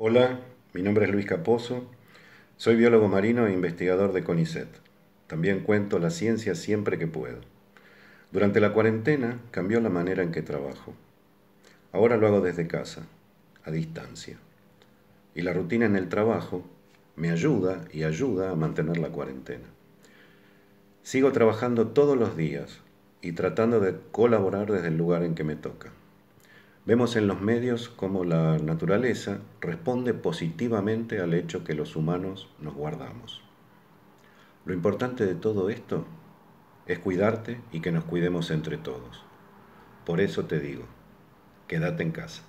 Hola, mi nombre es Luis Caposo, soy biólogo marino e investigador de CONICET. También cuento la ciencia siempre que puedo. Durante la cuarentena cambió la manera en que trabajo. Ahora lo hago desde casa, a distancia. Y la rutina en el trabajo me ayuda y ayuda a mantener la cuarentena. Sigo trabajando todos los días y tratando de colaborar desde el lugar en que me toca. Vemos en los medios cómo la naturaleza responde positivamente al hecho que los humanos nos guardamos. Lo importante de todo esto es cuidarte y que nos cuidemos entre todos. Por eso te digo, quédate en casa.